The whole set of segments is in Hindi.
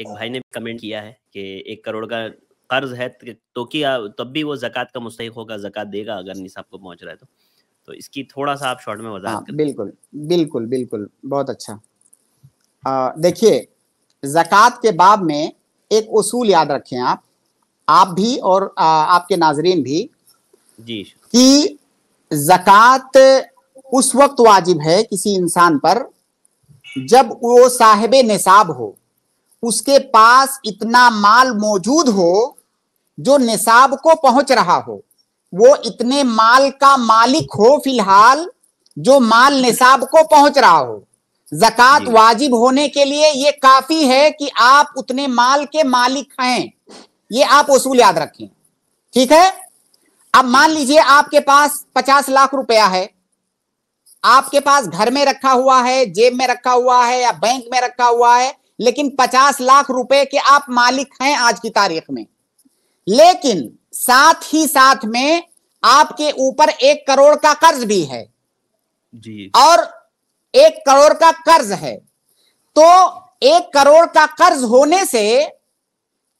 एक भाई ने कमेंट किया है कि एक करोड़ का कर्ज है तो क्या तब भी वो जक़ात का मुस्तक होगा जक़ात देगा अगर निसाब को पहुंच रहा है तो तो इसकी थोड़ा सा आप शॉर्ट में वजह हाँ, बिल्कुल बिल्कुल बिल्कुल बहुत अच्छा देखिए जक़ात के बाब में एक उसूल याद रखें आप आप भी और आ, आपके नाजरीन भी जी कि जक़ात उस वक्त वाजिब है किसी इंसान पर जब वो साहिब निसाब हो उसके पास इतना माल मौजूद हो जो निसाब को पहुंच रहा हो वो इतने माल का मालिक हो फिलहाल जो माल निसाब को पहुंच रहा हो जक़ात वाजिब होने के लिए ये काफी है कि आप उतने माल के मालिक हैं ये आप वसूल याद रखें ठीक है अब मान लीजिए आपके पास पचास लाख रुपया है आपके पास घर में रखा हुआ है जेब में रखा हुआ है या बैंक में रखा हुआ है लेकिन पचास लाख रुपए के आप मालिक हैं आज की तारीख में लेकिन साथ ही साथ में आपके ऊपर एक करोड़ का कर्ज भी है जी और एक करोड़ का कर्ज है तो एक करोड़ का कर्ज होने से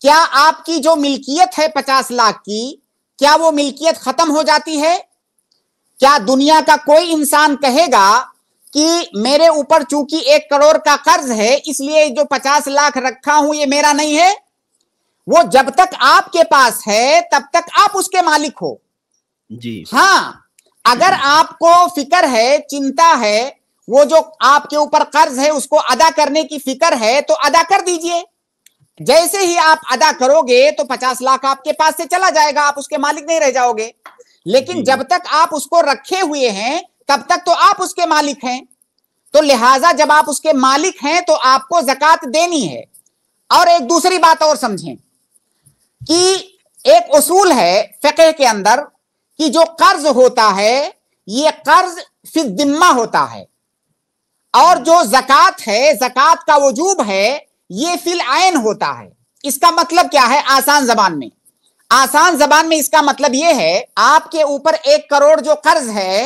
क्या आपकी जो मिल्कियत है पचास लाख की क्या वो मिल्कियत खत्म हो जाती है क्या दुनिया का कोई इंसान कहेगा कि मेरे ऊपर चूंकि एक करोड़ का कर्ज है इसलिए जो पचास लाख रखा हूं ये मेरा नहीं है वो जब तक आपके पास है तब तक आप उसके मालिक हो जी हाँ अगर आपको फिक्र है चिंता है वो जो आपके ऊपर कर्ज है उसको अदा करने की फिक्र है तो अदा कर दीजिए जैसे ही आप अदा करोगे तो पचास लाख आपके पास से चला जाएगा आप उसके मालिक नहीं रह जाओगे लेकिन जब तक आप उसको रखे हुए हैं तब तक तो आप उसके मालिक हैं तो लिहाजा जब आप उसके मालिक हैं तो आपको जकत देनी है और एक दूसरी बात और समझें कि एक उसूल है फ़िके के अंदर कि जो कर्ज होता है ये कर्ज फिजिम्मा होता है और जो जकत है जकत का वजूब है ये फिल आयन होता है इसका मतलब क्या है आसान जबान में आसान जबान में इसका मतलब यह है आपके ऊपर एक करोड़ जो कर्ज है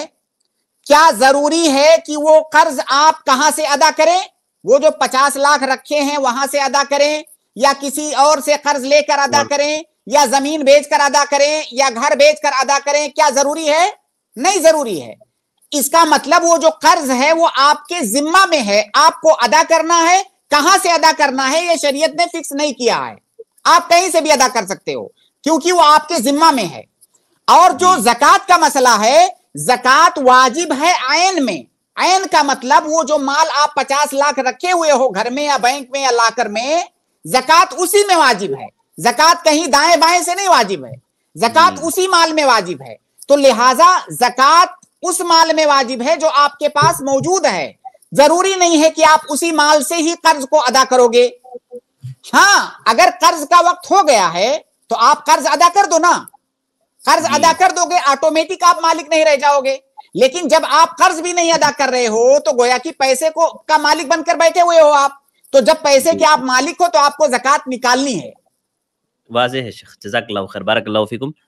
क्या जरूरी है कि वो कर्ज आप कहां से अदा करें वो जो पचास लाख रखे हैं वहां से अदा करें या किसी और से कर्ज लेकर अदा हाँ। करें या जमीन बेचकर अदा करें या घर बेचकर अदा करें क्या जरूरी है नहीं जरूरी है इसका मतलब वो जो कर्ज है वो आपके जिम्मा में है आपको अदा करना है कहां से अदा करना है ये शरीयत ने फिक्स नहीं किया है आप कहीं से भी अदा कर सकते हो क्योंकि वो आपके जिम्मा में है और जो जक़ात का मसला है जकत वाजिब है आयन में आयन का मतलब वो जो माल आप पचास लाख रखे हुए हो घर में या बैंक में या लाकर में जक़ात उसी में वाजिब है जकत कहीं दाएं बाएं से नहीं वाजिब है जकत हम्म। उसी माल में वाजिब है तो लिहाजा जकत उस माल में वाजिब है जो आपके पास मौजूद है जरूरी नहीं है कि आप उसी माल से ही कर्ज को अदा करोगे हाँ अगर कर्ज का वक्त हो गया है तो आप कर्ज अदा कर दो ना कर्ज अदा कर दोगे ऑटोमेटिक आप मालिक नहीं रह जाओगे लेकिन जब आप कर्ज भी नहीं अदा कर रहे हो तो गोया कि पैसे को का मालिक बनकर बैठे हुए हो आप तो जब पैसे के आप मालिक हो तो आपको जक़ात निकालनी है वाजे है शेख जजाक खैर बारक